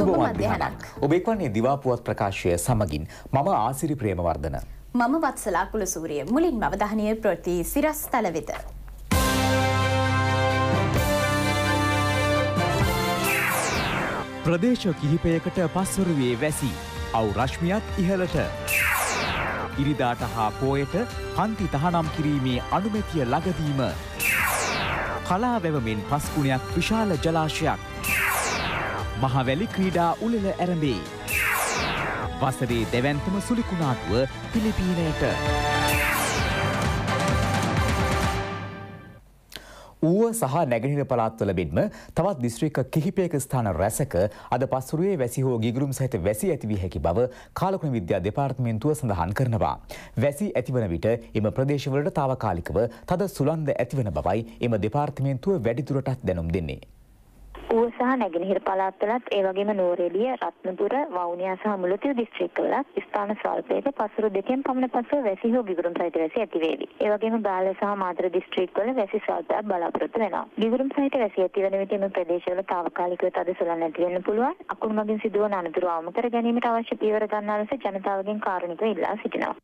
සුබ මධ්‍යහනක්. ඔබ එක්වන්නේ දිවාපුවත් ප්‍රකාශය සමගින් මම ආසිරි ප්‍රේමවර්ධන. මම වත්සලා කුලසූරිය මුලින්ම අවධානය ප්‍රති සිරස් තල වෙත. ප්‍රදේශ කිහිපයකට පස්වරුවේ වැසි අව් රශ්මියත් ඉහලට. ඉරිදාට හා පෝයට පන්ති තහනම් කිරීමේ අනුමැතිය ලගදීම. කලා වැවමෙන් පස්කුණයක් විශාල ජලාශයක් මහවැලි ක්‍රීඩා උළෙල ඇරඹේ. වසරේ දෙවැන්තම සුලිකුණාටුව පිලිපීනයට. ඌව සහ නැගනිර පළාත්වල මෙන්ම තවත් දිස්ත්‍රික්ක කිහිපයක ස්ථාන රැසක අද පසුරුවේ වැසි හෝ ගිගුරුම් සහිත වැසි ඇතිවී හැකි බව කාලකුණ විද්‍යා දෙපාර්තමේන්තුව සඳහන් කරනවා. වැසි ඇතිවන විට එම ප්‍රදේශවලට තාවකාලිකව තද සුළන්ද ඇතිවන බවයි එම දෙපාර්තමේන්තුව වැඩිදුරටත් දැනුම් දෙන්නේ. සහ නැගෙනහිර පළාත්වලත් ඒ වගේම නෝරෙලිය, රත්නපුර, වවුනියා සහ මුලතිව් දිස්ත්‍රික්කවලත් ස්ථාන ස්වල්පයක පසුරු දෙකෙන් පමණ පසුව වැසි හෝ ගිගුරුම් සහිත වැසි ඇති වේවි. ඒ වගේම බාල සහ මාතර දිස්ත්‍රික්කවල වැසි ස්වල්පයක් බලාපොරොත්තු වෙනවා. ගිගුරුම් සහිත වැසි ඇති වෙන විට මේ ප්‍රදේශවල తాවකාලිකව තද සුළං ඇති වෙන්න පුළුවන්. අකුණු මගින් සිදුවන අනතුරු අවම කර ගැනීමට අවශ්‍ය පියවර ගන්නා ලෙස ජනතාවගෙන් කාරුණිකව ඉල්ලා සිටිනවා.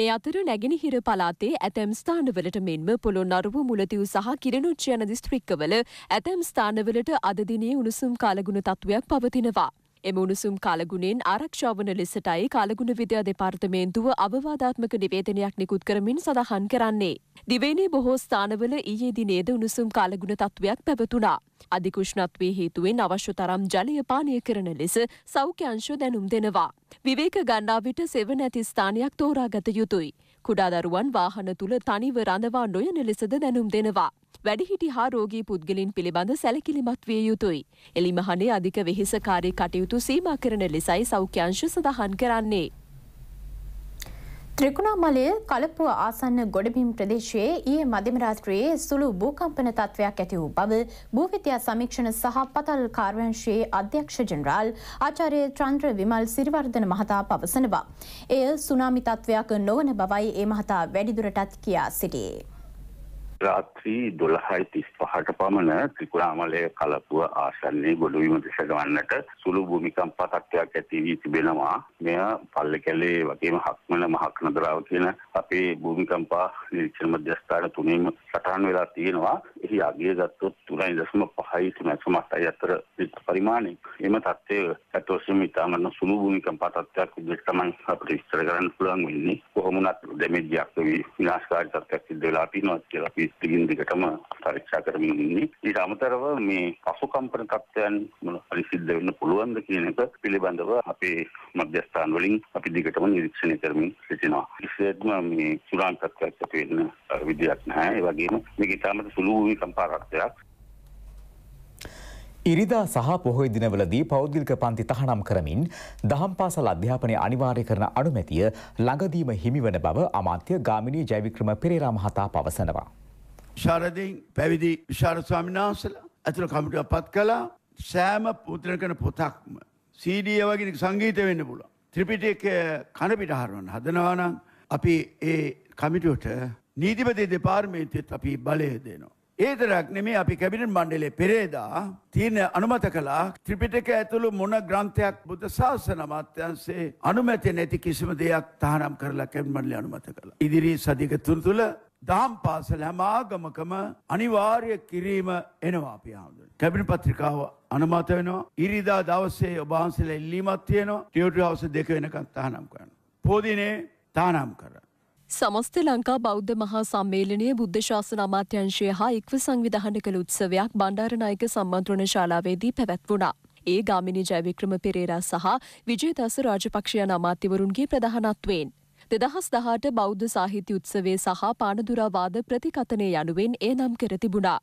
මේ අතර නැගෙනහිර පළාතේ ඇතැම් ස්ථානවලට මෙන්ම පොළොන්නරුව මුලතිව් සහ කිරණුච්ච යන දිස්ත්‍රික්කවල ඇතැම් ස්ථානවලට අද දිනේ උණුසුම් කාලගුණ තත්ත්වයක් පවතිනවා. එම උණුසුම් කාලගුණෙන් ආරක්ෂාවන ලෙසටයි කාලගුණ විද්‍යා දෙපාර්තමේන්තුව අවවාධාත්මක නිවේදනයක් නිකුත් කරමින් සඳහන් කරන්නේ. දිවයිනේ බොහෝ ස්ථානවල ඊයේ දිනේද උණුසුම් කාලගුණ තත්ත්වයක් පැවතුනා. අධිකුෂ්ණත්වය හේතුවෙන් අවශ්‍ය තරම් ජලය පානය කරන ලෙස සෞඛ්‍යංශ දැනුම් දෙනවා. විවේක ගන්නා විට සෙවණ ඇති ස්ථානයක් තෝරාගත යුතුයි. කුඩා දරුවන් වාහන තුළ තනිව රඳවා නොයන ලෙසද දැනුම් දෙනවා. වැඩිහිටි හා රෝගී පුද්ගලින් පිළිබඳ සැලකිලිමත් විය යුතුයි. එලිමහනේ අධික වෙහෙසකාරී කටයුතු සීමා කරන ලෙසයි සෞඛ්‍යංශ සඳහන් කරන්නේ. ත්‍රිකුණාමලය කලපුව ආසන්න ගොඩබිම් ප්‍රදේශයේ ඊයේ මධ්‍යම රාත්‍රියේ සුළු භූකම්පන තත්ත්වයක් ඇති වූ බව භූවිද්‍යා සමීක්ෂණ සහ පතල් කාර්යාංශයේ අධ්‍යක්ෂ ජෙනරාල් ආචාර්ය චන්ද්‍ර විමල් සිරිවර්ධන මහතා පවසනවා. එය සුනාමි තත්ත්වයක් නොවන බවයි ඒ මහතා වැඩිදුරටත් කියා සිටියේ. රාත්‍රී දොළහයි තිස් පහට පමණ ත්‍රිකුණාමලය කලපුුව ආශන්නේ ගොඩුවීම දෙසගවන්නට සුළු භූමිකම් පතත්වයක් ඇතිවී තිබෙනවා මෙය පල්ල කැලේ වගේම හක්මන මහක්නදරාව කියන අපේ භූමිකම්පා නිරීක්ෂණ මධ්‍යස්ථාන තුනීම සටහන් වෙලා තියෙනවා එහි අගේ ගත්තොත් තුනයි දශම පහයි තුනැසම අටයි අතර විත පරිමාණය එම තත්ත්වය ඇතවසම ඉතාමන්න සුළු භූමිකම් පතත්වයක් විදිහට තමයි අපිට විස්තර කරන්න පුළුවන් වෙන්නේ කොහොමුණත් ඩැමේජ්යක් වෙවි විනාශකාරී තත්ත්වයක් සිද්ධ වෙලා තියෙනවා කියලා අපි දිගින් දිගටම පරීක්ෂා කරමින් ඉන්නේ ඊට අමතරව මේ පසු කම්පන තත්ත්වයන් මොන පරිසිද්ධ වෙන්න පුළුවන්ද කියන එක පිළිබඳව අපේ මධ්‍යස්ථාන වලින් අපි දිගටම නිරීක්ෂණය කරමින් සිටිනවා විශේෂයෙන්ම මේ සුරාන් තත්ත්වයක් ඇති වෙන්න විදියක් නැහැ ඒ වගේම මේක ඉතාමත් සුළු භූමි කම්පාරත්වයක්. ඉරිදා සහ පොහොය දිනවලදී පෞද්ගලික පන්ති තහනම් කරමින් දහම් පාසල් අධ්‍යාපනය අනිවාර්ය කරන අනුමැතිය ළඟදීම හිමිවන බව අමාත්‍ය ගාමිණී ජයවික්‍රම පෙරේරා මහතා පවසනවා. ශාරදයෙන් පැවිදි විශාර ස්වාමිනාසල ඇතුළ කමිටුව පත් කලා සෑම පුතින කන පොතක්ම සීඩිය වගෙන සංගීත වෙන්න පුල. ත්‍රිපිටක කණපිටහරුවන් හදනවානම් අපි ඒ කමිටුවට නීතිපති දෙපාර්මේන්තෙත් අපි බලය දෙනවා. ඒතරක් නෙමේ අපි කැබිනට මණ්ඩලේ පෙරේදා තීරණය අනුමත කළා ත්‍රිපිටක ඇතුළු මොන ග්‍රන්ථයක් බුද්ධ ශාසන අමාත්‍යංශයේ අනුමැතිය නැති කිසිම දෙයක් තහනම් කරලා කැබිනට මණ්ඩලේ අනුමත කළා. ඉදිරි සදික තුන තුල දාම් පාසල හැම ආගමකම අනිවාර්ය කිරීම එනවා අපි ආමුදුනේ. කැබිනට් පත්‍රිකාව අනුමත වෙනවා. ඉරිදා දවසේ ඔබ වහන්සේලා ඉල්ලීමක් තියෙනවා. ටියුටි හවුස් දෙක වෙනකන් තහනම් කරනවා. පොදිනේ තහනම් කරනවා. සමස්ත ලංකා බෞද්ධ මහා සම්මේලනය බුද්ධ ශාසන අමාත්‍යංශය හා ඉක්ව සංවිධාන කළ උත්සවයක් බණ්ඩාරනායක සම්මන්ත්‍රණ ශාලාවේදී පැවැත්වුණා. ඒ ගාමිණි ජයවික්‍රම පෙරේරා සහ විජේදස රාජපක්ෂයන් අමාත්‍යවරුන්ගේ ප්‍රධානත්වයෙන්. දෙදහස් දහට බෞද්ධ සාහිත්‍ය උත්සවේ සහ පානදුරාවාද ප්‍රතිකතනය යනුවෙන් ඒ නම් කර තිබුණා.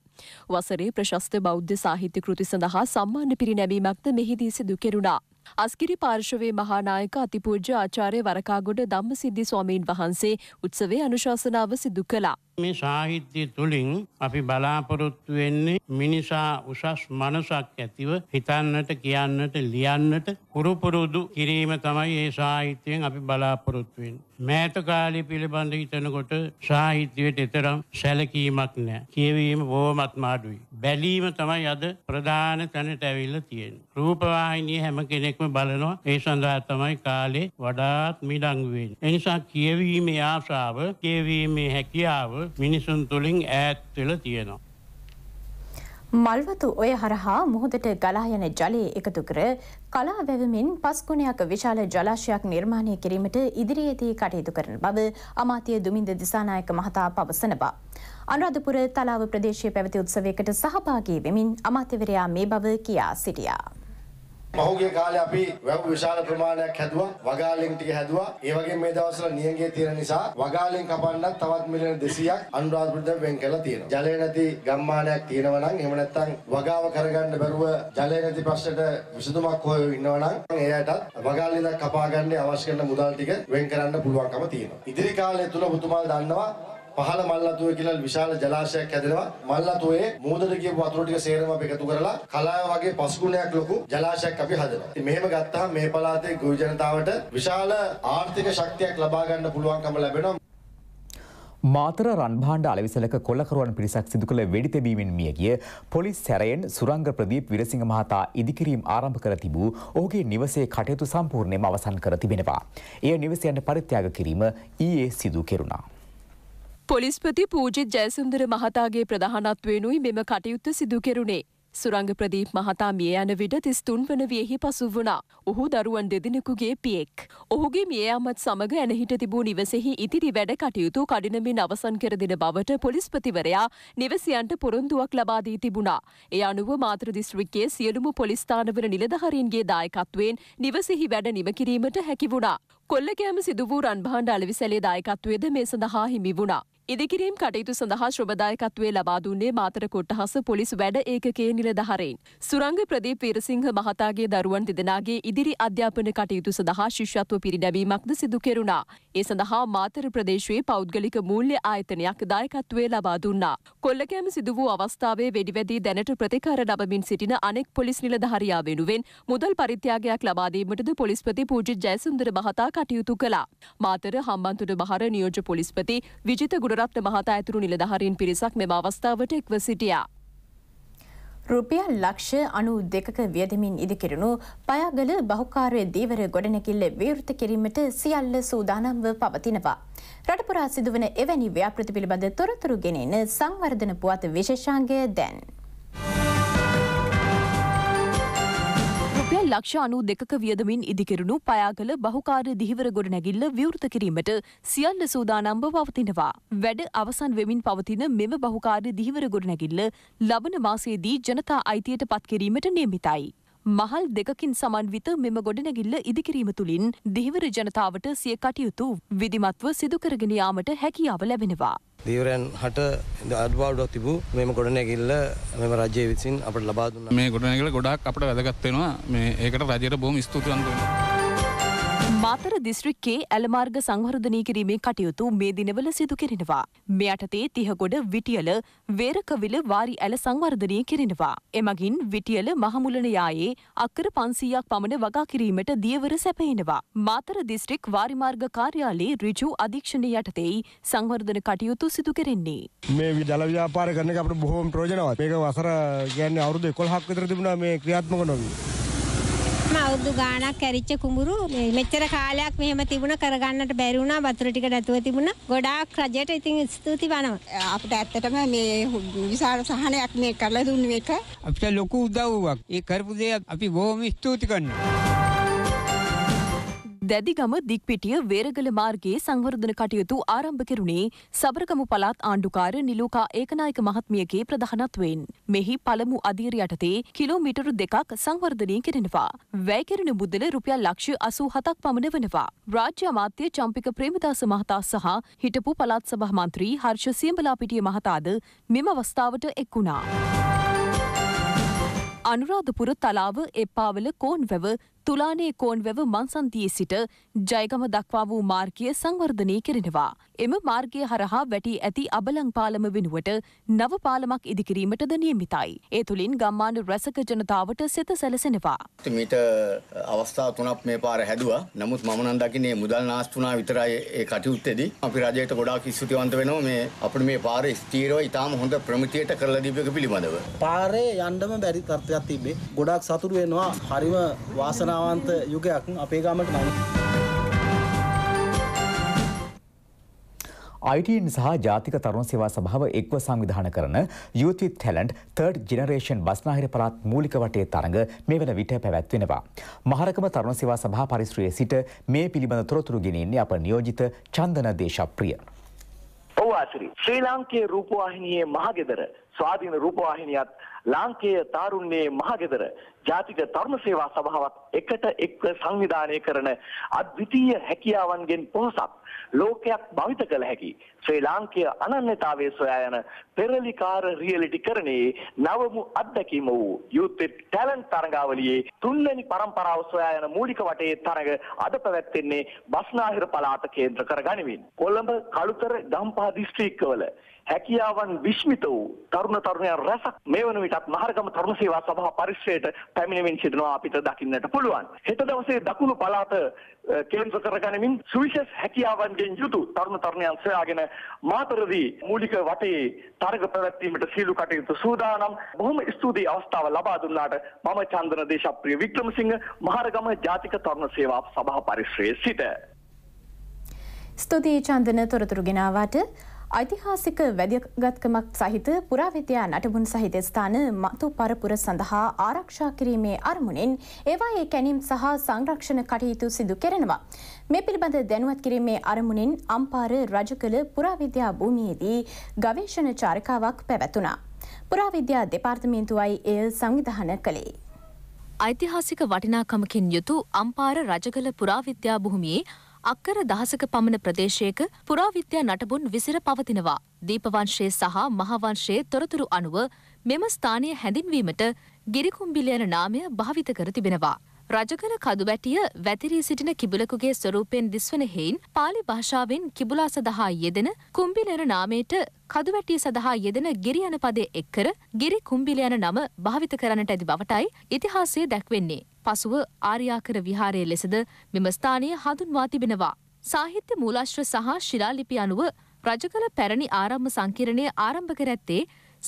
වසරේ ප්‍රශස්ත බෞද්ධ සාහිත්‍ය කෘති සඳහා සම්මාන පිරිනැවීමක්ද මෙහිදී සිදු කෙරුණා. අස්කිරි පාර්ශවයේ මහානායක අතිපූජ්‍ය ආචාර්ය වරකාගොඩ ධම්මසිද්ධි ස්වාමීන් වහන්සේ උත්සවයේ අනුශාසනාව සිදු කළා. මේ සාහිත්‍ය තුළින් අපි බලාපොරොත්තු වෙන්නේ මිනිසා උසස් මනසක් ඇතිව හිතන්නට කියන්නට ලියන්නට කුරුපුරුදු කිරීම තමයි ඒ සාහිත්‍යයෙන් අපි බලාපොරොත්තු වෙන්නේ. මෑත කාලය පිළිබඳ හිතනකොට සාහිත්‍යයට එතරම් සැලකීමක් නෑ. කියවීම බොහොමත්ම අඩුයි. බැලීම තමයි අද ප්‍රධාන තැනට ඇවිල්ලා තියෙන්නේ. රූපවාහිනිය හැම කෙනෙක්ම බලනවා. ඒ සඳහා තමයි කාලේ වඩාත් මිඩංගු වෙන්නේ. එනිසා කියවීමේ ආශාව, කියවීමේ හැකියාව මිනිසුන් තුළින් ඈත්වෙල තියෙනවා. මල්වතු ඔය හරහා මුහොදට ගලායන ජලය එකතු කර කලා වැවමින් පස්කුණයක් විශාල ජලාශයක් නිර්මාණය කිරීමට ඉදිරියේදී කටයුතු කරන බව අමාතිය දුමින්ද දිසානායක මහතා පවසනවා. අනුරාධපුර තලාව ප්‍රදේශය පැවති උත්සවයකට සහභාගී වෙමින් අමාත්‍යවරයා මේ බව කියා සිටියා. මහුගේ කාලේ අපි වැව් විශාල ප්‍රමාණයක් හැදුවා. වගාලෙන් ටික හැදුවා. ඒ වගේම මේ දවස්වල නියඟේ තියෙන නිසා වගාලෙන් කපන්නත් තවත් මිලියන 200ක් අනුරාධපුරට වෙන් කරලා තියෙනවා. ජලය නැති ගම්මානයක් තියෙනවා නම් එහෙම නැත්නම් වගාව කරගන්න බැරුව ජලය නැති ප්‍රශ්නෙට විසඳුමක් හොයව ඉන්නවා නම් එයාටත් වගාලේ ඉඳන් කපා ගන්න අවශ්‍ය කරන මුදල් ටික වෙන් කරන්න පුළුවන්කම තියෙනවා. ඉදිරි කාලය තුල මුතුමාල් දන්නවා පහළ මල්ලතුවේ කියලා විශාල ජලාශයක් හැදෙනවා. මල්ලතුවේ මූදට ගිය වතුර ටික සේරම අපි එකතු කරලා කලාව වගේ පස්ගුණයක් ලොකු ජලාශයක් අපි හදනවා. ඉතින් මෙහෙම ගත්තහම මේ පළාතේ ගොවි ජනතාවට විශාල ආර්ථික ශක්තියක් ලබා ගන්න පුළුවන්කම ලැබෙනවා. මාතර රන්භාණ්ඩ අලවිසලක කොල්ලකරුවන් පිරිසක් සිදු කළ වෙඩිතැබීමෙන් මියගිය පොලිස් සැරයෙන් සුරංග ප්‍රදීප් විරසිංහ මහතා ඉදිකිරීම් ආරම්භ කර තිබූ ඔහුගේ නිවසේ කටයුතු සම්පූර්ණයම අවසන් කර තිබෙනවා. එය නිවසයන්ට පරිත්‍යාග කිරීම ඊයේ සිදු කෙරුණා. පොලිස්පති පූජිත් ජයසුන්දර මහතාගේ ප්‍රධානත්වයෙනුයි මෙම කටයුත්ත සිදු කෙරුණේ. සුරංග ප්‍රදීප් මහතා මිය යන විට තිස්තුන් වන වියෙහි පසු වුණා. ඔහු දරුවන් දෙදෙනෙකුගේ පියෙක්. ඔහුගේ මිය යාමත් සමග ඇනහිට තිබූ නිවසෙහි ඉතිරි වැඩ කටයුතු කඩිනමින් අවසන් කර දෙන බවට පොලිස්පතිවරයා නිවසියන්ට පොරොන්දුවක් ලබා දී තිබුණා. ඒ අනුව මාතර දිස්ත්‍රික්කයේ සියලුම පොලිස් ස්ථානවල නිලධාරීන්ගේ දායකත්වයෙන් නිවසෙහි වැඩ නිම කිරීමට හැකි වුණා. කොල්ලකෑම සිදු වූ රන්භාණ්ඩ අලවිසැලේ දායකත්වයේද මේ සඳහා හිමි වුණා. ඉදිකිරීම් කටයුතු සඳහා ශ්‍රබදායකත්වය ලබා දුන්නේ මාතර කොට්ටහස පොලිස් වැඩ ඒකකයේ නිලධහරයින්. සුරංග ප්‍රදීප පීරසිංහ මහතාගේ දරුවන් දෙදෙනගේ ඉදිරි අධ්‍යාපන කටයුතු සඳහා ශිෂ්‍යත්ව පිරිනැවීමක්ද සිදු කෙරුණා. ඒ සඳහා මාතර ප්‍රදේශයේ පෞද්ගලික මූල්‍ය ආයතනයක් දායකත්වය ලබා දුන්නා. කොල්ලකෑම සිදු වූ අවස්ථාවේ වෙඩිවැදී දැනට ප්‍රතිකාර ලබමින් සිටින අනෙක් පොලිස් නිලධහරයා වෙනුවෙන් මුදල් පරිත්‍යාගයක් ලබාදීමටද පොලිස්පති පූජ ජයසුන්දර මහතා කටයුතු කළා. මාතර හම්බන්තුට බහර නියෝජ පොලිස්පති විජිත ගුණ ගුණරත්න මහතා ඇතුළු නිලධහරින් පිරිසක් මෙම අවස්ථාවට එක්ව සිටියා. රුපියල් ලක්ෂ අනු දෙකක වියදමින් ඉදිකිරුණු පයාගල බහුකාරය දීවර ගොඩනැකිල්ල විවෘත කිරීමට සියල්ල සූදානම්ව පවතිනවා. රටපුරා සිදුවන එවැනි ව්‍යාපෘති පිළිබඳ තොරතුරු ගෙනෙන සංවර්ධන පුවත් විශේෂාංගය දැන්. ලක්ෂ අනු දෙකක වියදමින් ඉදිකෙරුණු පයාගල බහුකාර දිහිවර ගොඩනැගිල්ල විවෘත කිරීමට සියල්ල සූදානම්භ පවතිනවා. වැඩ අවසන් වෙමින් පවතින මෙම බහුකාර දිහිවර ගොඩනැගිල්ල ලබන මාසයේදී ජනතා අයිතියට පත්කිරීමට නියමිතයි. මහල් දෙකකින් සමන්විත මෙම ගොඩනැගිල්ල ඉදිකිරීම තුළින් දිහිවර ජනතාවට සිය කටයුතු විධිමත්ව සිදුකරගෙන යාමට හැකියාව ලැබෙනවා. දීවරයන් හට අඩවාඩක් තිබූ මෙම ගොඩනැගිල්ල මෙම රජය විසින් අපට ලබාදුන්න මේ ගොඩනැගල ගොඩක් අපට වැදගත්වෙනවා මේ ඒකට රජයට බොහම ස්තුතියන්ගන්න. මාතර දිස්ත්‍රික්කයේ ඇලමාර්ග සංවර්ධනය කිරීමේ කටයුතු මේ දිනවල සිදු කෙරෙනවා. මේ යටතේ තිහගොඩ විටියල වේරකවිල වාරි ඇල සංවර්ධනය කෙරෙනවා. එමගින් විටියල මහමුලනයායේ අක්කර පන්සීයක් පමණ වගා කිරීමට දියවර සැපයෙනවා. මාතර දිස්ත්‍රික් වාරිමාර්ග කාර්යාලයේ ඍජු අධීක්ෂණය යටතේයි සංවර්ධන කටයුතු සිදු කෙරෙන්නේ. මේ ජල ව්‍යාපාර කරන එක අපට බොහොම ප්‍රයෝජනවත්. මේක වසර කියන්නේ අවුරුදු 11ක් විතර තිබුණා මේ ක්‍රියාත්මක නොවී. මම අවුදු ගානක් ඇරිච්ච කුඹුරු මෙච්චර කාලයක් මෙහම තිබුණ කරගන්නට බැරිවුණා වතුර ටික නැතුව තිබුණ ගොඩාක් රජයට ඉතින් ස්තුති වනවා අපට ඇත්තටම මේ විශාල සහනයක් මේ කරලා දුන්න එක අපිට ලොකු උදව්වක් ඒ කරපු දේ අපි බොහොම ස්තුති කරනවා දැදිගම දික්පිටිය වේරගල මාර්ගයේ සංවර්ධන කටයුතු ආරම්භ කෙරුණේ සබරගමු පළාත් ආණ්ඩුකාර නිලෝකා ඒකනායක මහත්මියගේ ප්‍රධානත්වයෙන්. මෙහි පළමු අදියර යටතේ කිලෝමීටරු දෙකක් සංවර්ධනය කෙරෙනවා. වැය කෙරෙන මුදල රුපියල් ලක්ෂ 87ක් පමණ වෙනවා. රාජ්‍ය අමාත්‍ය චම්පික ප්‍රේමදාස මහතා සහ හිටපු පළාත් සභා මන්ත්‍රී හර්ෂ සියඹලාපිටිය මහතාද මෙම අවස්ථාවට එක් වුණා. අනුරාධපුර තලාව එපාවල කෝන්වැව තුලානේ කෝන්වැව මන්සන්තියේ සිට ජයගම දක්වා වූ මාර්ගය සංවර්ධනය කරනවා. එම මාර්ගය හරහා වැටී ඇති අබලංපාලම වෙනුවට නව පාලමක් ඉදිකිරීමටද නියමිතයි. ඒ තුළින් ගම්මාන රැසක ජනතාවට සෙත සැලසෙනවා. මීට අවස්ථා තුනක් මේ පාර හැදුවා. නමුත් මම නම් දකින්නේ මුදල් නාස්තුනා විතරයි ඒ කටයුත්තේදී. අපි රජයට ගොඩාක් ස්තුතිවන්ත වෙනවා මේ අපිට මේ පාර ස්ථීරව ඉතාම හොඳ ප්‍රමිතියට කරලා දීපේක පිළිබඳව. පාරේ යන්නම බැරි තත්ත්වයක් තිබ්බේ. ගොඩාක් සතුටු වෙනවා. හරිම වාසනාවක් අවාන්ත යුගයක් අපේ ගමට නමුත්. ITන් සහ ජාතික තරුණ සේවා සභාව එක්ව සංවිධාන කරන Youth with Talent Third Generation බස්නාහිර පළාත් මූලික වටේ තරඟ මේ වන විට පැවැත්වෙනවා. මහරකම තරුණ සේවා සභා පරිශ්‍රයේ සිට මේ පිළිබඳ තොරතුරු ගෙනෙන්නේ අප නියෝජිත චන්දන දේශප්‍රිය. ඔව් ආචරි ශ්‍රී ලාංකේය රූපවාහිනියේ මහගෙදර ස්වාධීන රූපවාහිනියත් ලාංකේය තාරුණ්‍යයේ මහගෙදර ජාතික තරුණ සේවා සභාවත් එකට එක්ව සංවිධානය කරන අද්විතීය හැකියාවන්ගෙන් පොහොසත් ලෝකයක් භවිත කළ හැකි ශ්‍රී ලාංකීය අනන්‍යතාවයේ සොයා යන පෙරලිකාර රියැලිටි කරණයේ නවමු අත්දැකීම වූ යූත් ටැලන්ට් තරඟාවලියේ තුන්වැනි පරම්පරාව සොයා යන මූලික වටයේ තරඟ අද පැවැත්වෙන්නේ බස්නාහිර පළාත කේන්ද්‍ර කර ගනිමින් කොළඹ කළුතර ගම්පහ දිස්ත්‍රික්කවල හැකියාවන් විශ්මිත වූ තරුණ තරුණයන් රැසක් මේ වන විට පිරිසක් මහරගම තරුණ සේවා සභා පරිශ්‍රයට පැමිණෙමින් සිටිනවා අපිට දකින්නට පුළුවන්. හෙට දවසේ දකුණු පළාත කේන්ද්‍ර කරගනිමින් සුවිශේෂ හැකියාවන්ගෙන් යුතු තරුණ තරුණයන් සොයාගෙන මාතරදී මූලික වටේ තරග පැවැත්වීමට සීලු කටයුතු සූදානම්. බොහොම ස්තුතියි අවස්ථාව ලබා දුන්නාට මම චන්දන දේශප්‍රිය වික්‍රමසිංහ මහරගම ජාතික තරුණ සේවා සභා පරිශ්‍රයේ සිට. ස්තුතියි චන්දන තොරතුරු ගෙනාවට ඓතිහාසික වැදගත්කමක් සහිත පුරාවිද්‍යා නටබුන් සහිත ස්ථාන මතු පරපුර සඳහා ආරක්ෂා කිරීමේ අරමුණෙන් ඒවා ඒ කැනීම් සහ සංරක්ෂණ කටයුතු සිදු කෙරෙනවා. මේ පිළිබඳ දැනුවත් කිරීමේ අරමුණෙන් අම්පාර රජකළ පුරාවිද්‍යා භූමියේදී ගවේෂණ චාරිකාවක් පැවැතුනා. පුරාවිද්‍යා දෙපාර්තමේන්තුවයි එය සංවිධාන කළේ. ඓතිහාසික වටිනාකමකින් යුතු අම්පාර රජගල පුරාවිද්‍යා භූමියේ අක්කර දහසක පමණ ප්‍රදේශයක පුරාවිද්‍යා නටබුන් විසිර පවතිනවා. දීපවංශයේ සහ මහවංශයේ තොරතුරු අනුව මෙම ස්ථානය හැඳින්වීමට ගිරිකුම්බිල යන නාමය භාවිත කර තිබෙනවා. රජකර කදුබැටිය වැතිරී සිටින කිබුලකුගේ ස්වරූපයෙන් දිස්වන හෙයින් පාලි භාෂාවෙන් කිබුලා සඳහා යෙදෙන කුම්බිලර නාමයට කදුවැටිය සඳහා යෙදෙන ගිරි යන පදය එක්කර ගිරි කුම්බිල යන නම භාවිත කරන්නට ඇති බවටයි ඉතිහාසය දැක්වෙන්නේ. පසුව ආර්යාකර විහාරය ලෙසද මෙම ස්ථානය හඳුන්වා තිබෙනවා. සාහිත්‍ය මූලාශ්‍ර සහ ශිලාලිපි අනුව රජකළ පැරණි ආරම්භ සංකීර්ණය ආරම්භ කර ඇත්තේ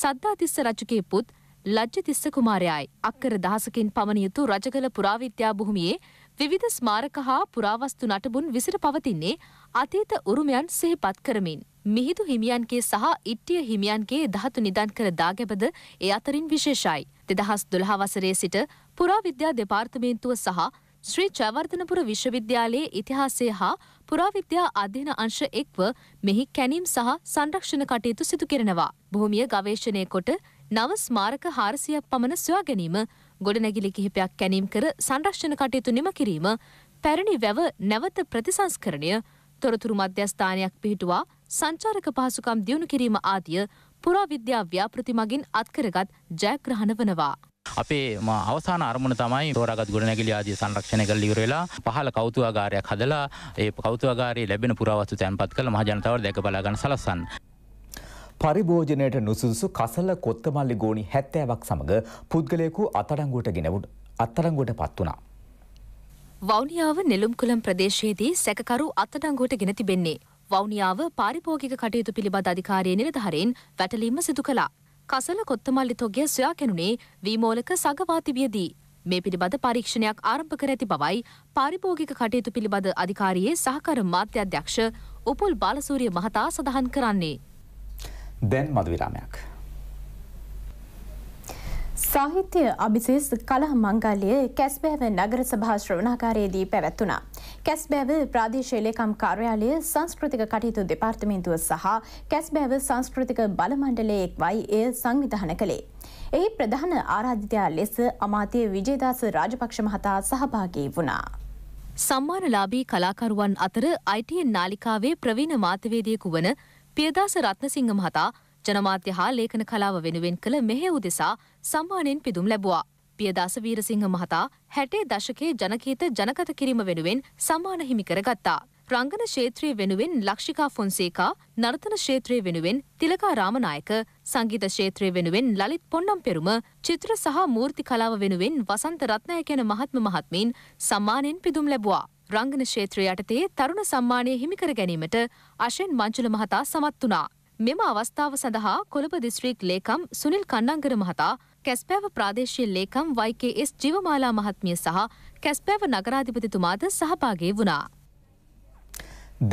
සද්ධාතිස්ස රජුගේ පුත් ලජ්ජතිස්ස කුමාරයායි. අක්කර දහසකින් පමණ යුතු රජකළ පුරාවිද්‍යා භූමියේ විවිධ ස්මාරක හා පුරාවස්තු නටබුන් විසිට පවතින්නේ අතීත උරුමයන් සෙහිපත් කරමින්. මිහිදු හිමියන්ගේ සහ ඉට්ටිය හිමියන්ගේ ධාතු නිදන් කර දාගැබද ඒ අතරින් විශේෂයි. දෙදහස් දොළහ වසරේ සිට පුරාවිද්‍යා දෙපාර්තමේන්තුව සහ ශ්‍රී චවර්ධනපුර විශ්වවිද්‍යාලයේ ඉතිහාසය හා පුරාවිද්‍යා අධ්‍යන අංශ එක්ව මෙහි කැනීම් සහ සංරක්ෂණ කටයුතු සිදු කෙරෙනවා. භූමිය ගවේශණය කොට නව ස්මාරක හාරසියක් පමණ සොයා ගැනීම ගොඩනැගිලි කිහිපයක් කැනීම් කර සංරක්ෂණ කටයුතු නිම කිරීම පැරණි වැව නැවත ප්‍රතිසංස්කරණය තොරතුරු මධ්‍යස්ථානයක් පිහිටුවා සංචාරක පහසුකම් දියුණු කිරීම ආදිය පුරාවිද්‍යාව්‍යාපෘති මගින් අත්කරගත් ජයග්‍රහණ වනවා. අපේ අවසාන අරමුණ තමයි තෝරගත් ගොඩනැගිලි ආදී සංරක්ෂණය කළ ඉවර වෙලා පහළ කෞතුකාගාරයක් හදලා ඒ කෞතුකාගාරයේ ලැබෙන පුරාවස්තු තැන්පත් කළ මහ ජනතාවට දැක බලා ගන්න සලස්සන්න. පරිභෝජනයට නුසුදුසු කසල කොත්තමල්ලි ගෝණි 70ක් සමග පුද්ගලයෙකු අත්අඩංගුවට ගෙනවුණා. අත්තරංගුවට පත් වනා. වෞනියාව නෙළුම්කුලම් ප්‍රදේශයේදී සැකකරු අත්අඩංගුවට ගෙන තිබෙන්නේ. වෞනියාව පාරිභෝගික කටයුතු පිළිබඳ අධිකාරය නිලධහරින් වැටලීම සිදු කළා. කසල කොත්තමල්ලි තොගය සොයා කැනුනේ වීමෝලක සගවා තිබියදී. මේ පිළිබඳ පරීක්ෂණයක් ආරම්භ කර ඇති බවයි පාරිභෝගික කටයුතු පිළිබඳ අධිකාරියේ සහකර මාත්‍යධ්‍යක්ෂ උපුල් බාලසූරිය මහතා සඳහන් කරන්නේ. දැන් මද විරාමයක්. සාහිත්‍ය අභිශේෂ කලහ මංගල්‍යය කැස්බෑව නගර සභා ශ්‍රවණාකාරයේදී පැවැත්වුණා. කැස්බෑව ප්‍රාදේශීය ලේකම් කාර්යාලය සංස්කෘතික කටයුතු දෙපාර්තමේන්තුව සහ කැස්බෑව සංස්කෘතික බල මණ්ඩලයේ එක්වයි එය සංවිධානය කළේ. එහි ප්‍රධාන ආරාධිතයා ලෙස අමාත්‍ය විජේදාස රාජපක්ෂ මහතා සහභාගී වුණා. සම්මානලාභී කලාකරුවන් අතර අයිටීන් නාලිකාවේ ප්‍රවීණ මාතවේදියෙකු වන පියදාස රත්නසිංහ මහතා ජනමාධ්‍ය හා ලේඛන කලාව වෙනුවෙන් කළ මෙහෙයු දෙසා සම්මානයෙන් පිදුම් ලැබුවා. පියදාස වීරසිංහ මහතා හැටේ දශකයේ ජනකීත ජනකත කිරීම වෙනුවෙන් සම්මාන හිමි කරගත්තා. රංගන ක්ෂේත්‍රය වෙනුවෙන් ලක්ෂිකා ෆොන්සේකා, නර්තන ක්ෂේත්‍රය වෙනුවෙන් තිලකා රාමනායක, සංගීත ක්ෂේත්‍රය වෙනුවෙන් ලලිත් පොන්නම්පෙරුම, චිත්‍ර සහ මූර්ති කලාව වෙනුවෙන් වසන්ත රත්නායක යන මහත්ම මහත්මීන් සම්මානෙන් පිදුම් ලැබුවා. රංගන ක්ෂේත්‍රය යටතේ තරුණ සම්මානය හිමිකර ගැනීමට අශෙන් මංජුල මහතා සමත් වුණා. මෙම අවස්ථාව සඳහා කොළඹ දිස්ත්‍රීක් ලේකම් සුනිල් කන්නංගර මහතා කැස්පෑව ප්‍රාදේශීය ලේකම් වයිකේඑස් ජීවමාලා මහත්මිය සහ කැස්පෑව නගරාධිපතිතුමාද සහභාගී වුණා.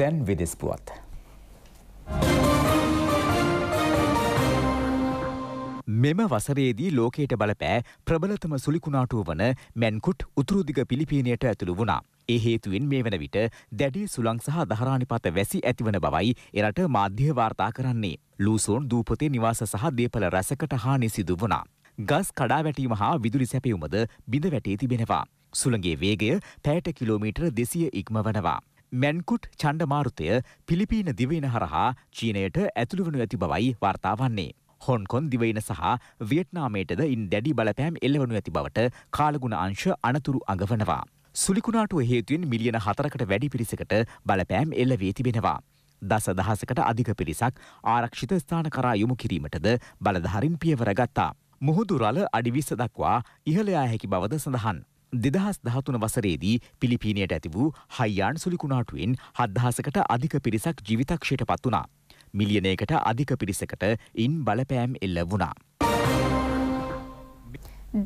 දැන් විදෙස්පුවත්. මෙම වසරේදී ලෝකයට බලපෑ ප්‍රබලතම සුලිකුණාටුව වන මැන්කුට් උතුරුදිග පිලිපීනයට ඇතුළු වුණා. ඒ හේතුවෙන් මේ වන විට දැඩි සුළං සහ දහරානිපත වැසි ඇතිවන බවයි එරට මාධ්‍ය වාර්තා කරන්නේ. ලූසෝන් දූපතේ නිවාස සහ දේපල රැසකට හානි සිදු වුණා. ගස් කඩා වැටීම හා විදුලි සැපයුමද බිඳ වැටී තිබෙනවා. සුළඟේ වේගය පැයට කිලෝමීටර දෙසිය ඉක්ම වනවා. මැන්කුට් චණ්ඩමාරුතය පිලිපීන දිවයින හරහා චීනයට ඇතුළුවනු ඇති බවයි වාර්තා වන්නේ. හොන්කොන් දිවයින සහ වියට්නාමයටද ඉන් දැඩි බලපෑම් එල්ලවනු ඇති බවට කාලගුණ අංශ අනතුරු අඟවනවා. සුලිකුණාටුව හේතුවෙන් මිලියන හතරකට වැඩි පිරිසකට බලපෑම් එල්ල වී තිබෙනවා. දස දහසකට අධික පිරිසක් ආරක්ෂිත ස්ථාන කරා යොමු කිරීමටද බලධහරින් පියවර ගත්තා. මුහුදුරල අඩිවිස්ස දක්වා ඉහළයා හැකි බවද සඳහන්. දෙදහස් දහතුන වසරේදී පිලිපීනයට ඇති වූ හයියාන් සුලිකුණාටුවෙන් හත්දහසකට අධික පිරිසක් ජීවිතක්ෂයට පත් වනා. මිලියනයකට අධික පිරිසකට ඉන් බලපෑම් එල්ල වුණා.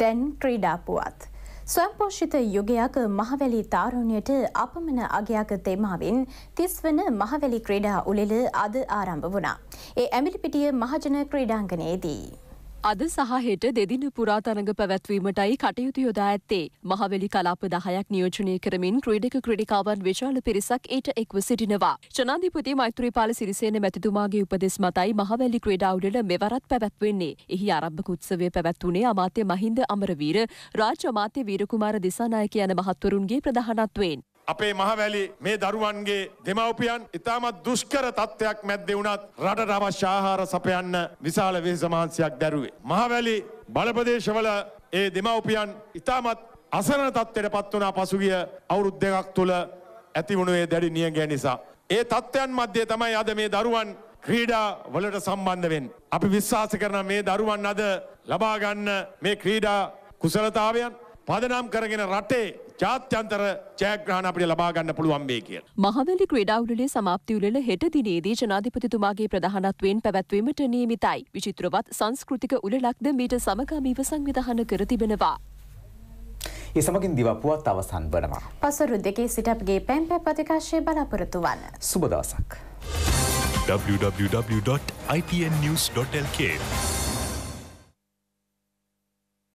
දැන් ක්‍රීඩාපුවත්. ස්වයම්පෝෂිත යුගයක් මහවැලි තාරුණ්‍යයට අපමණ අගයක් තේමාවෙන් තිස්වන මහවැලි ක්‍රීඩා උළෙල අද ආරම්භ වුණා. ඒ ඇමිලිපිටිය මහජන ක්‍රීඩාංගණයේදී. අද සහ හෙට දෙදින පුරා තරඟ පැවැත්වීමටයි කටයුතු යොදා ඇත්තේ. මහවැලි කලාප දහයක් නියෝජනය කරමින් ක්‍රීඩක ක්‍රීඩිකාවන් විශාල පිරිසක් ඊට එක්ව සිටිනවා. ජනාධිපති මෛත්‍රීපාල සිරිසේන මැතිතුමාගේ උපදෙස් මතයි මහවැලි ක්‍රීඩා උඩල මෙවරත් පැවැත්වෙන්නේ. එහි ආරම්භක උත්සවය පැවැත්වුණේ අමාත්‍ය මහින්ද අමරවීර, රාජ්‍ය අමාත්‍ය වීරකුමාර දිසානායක යන මහත්වරුන්ගේ ප්‍රධානත්වයෙන්. අපේ මහවැලි මේ දරුවන්ගේ දෙමව්පියන් ඉතාමත් දුෂ්කර තත්ත්වයක් මැද්දේ වුණත් රටට අවශ්‍ය ආහාර සපයන්න විශාල වෙහෙසමහන්සියක් දැරුවේ. මහවැලි බලප්‍රදේශවල ඒ දෙමව්පියන් ඉතාමත් අසරණ තත්ත්වයට පත් වුණා පසුගිය අවුරුදු දෙකක් තුළ ඇති වුණේ දැඩි නියඟය නිසා. ඒ තත්ත්වයන් මැද්දේ තමයි අද මේ දරුවන් ක්‍රීඩා වලට සම්බන්ධ වෙන්නේ. අපි විශ්වාස කරන මේ දරුවන් අද ලබා ගන්න මේ ක්‍රීඩා කුසලතාවයන් පදනම් කරගෙන රටේ ජාත්‍යන්තර ජයග්‍රහණ අපිට ලබා ගන්න පුළුවන් මේ කියලා. මහවැලි ක්‍රීඩා උළෙලේ සමාප්ති උළෙල හෙට දිනේදී ජනාධිපතිතුමාගේ ප්‍රධානත්වයෙන් පැවැත්වීමට නියමිතයි. විචිත්‍රවත් සංස්කෘතික උළෙලක්ද මීට සමගාමීව සංවිධානය කර තිබෙනවා. ඒ සමගින් දිවපුවත් අවසන් වනවා. පසුරු දෙකේ සිට අපගේ පැන් පැ ප්‍රතිකාශය බලාපොරොත්තු වන්න. සුබ දවසක්. www.itnnews.lk